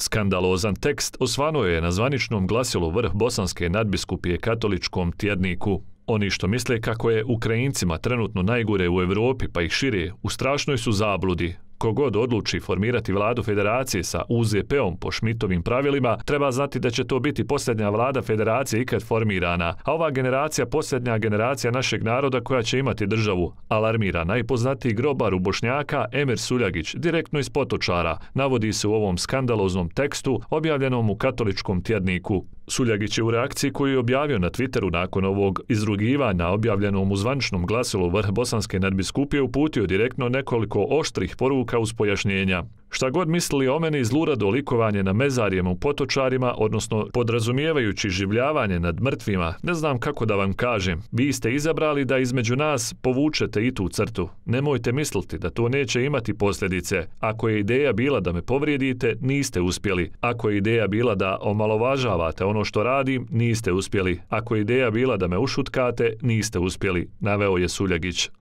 Skandalozan tekst osvanuo je na zvaničnom glasilu vrh Bosanske nadbiskupije katoličkom tjedniku. Oni što misle kako je Ukrajincima trenutno najgore u Evropi pa ih šire, u strašnoj su zabludi, kogod odluči formirati vladu federacije sa UZP-om po Šmitovim pravilima, treba znati da će to biti posljednja vlada federacije ikad formirana, a ova generacija posljednja generacija našeg naroda koja će imati državu, alarmira najpoznatiji grobar u Bošnjaka Emer Suljagić, direktno iz Potočara, navodi se u ovom skandaloznom tekstu objavljenom u katoličkom tjedniku. Suljagić je u reakciji koju je objavio na Twitteru nakon ovog izrugivanja objavljenom u zvančnom glasilu vrh Bosanske nadbiskupije uputio direktno nekoliko oštrih poruka uz pojašnjenja. Šta god mislili o meni zlura dolikovanje na mezarijem u potočarima, odnosno podrazumijevajući življavanje nad mrtvima, ne znam kako da vam kažem. Vi ste izabrali da između nas povučete i tu crtu. Nemojte misliti da to neće imati posljedice. Ako je ideja bila da me povrijedite, niste uspjeli. Ako je ideja bila da omalovažavate ono što radim, niste uspjeli. Ako je ideja bila da me ušutkate, niste uspjeli, naveo je Suljagić.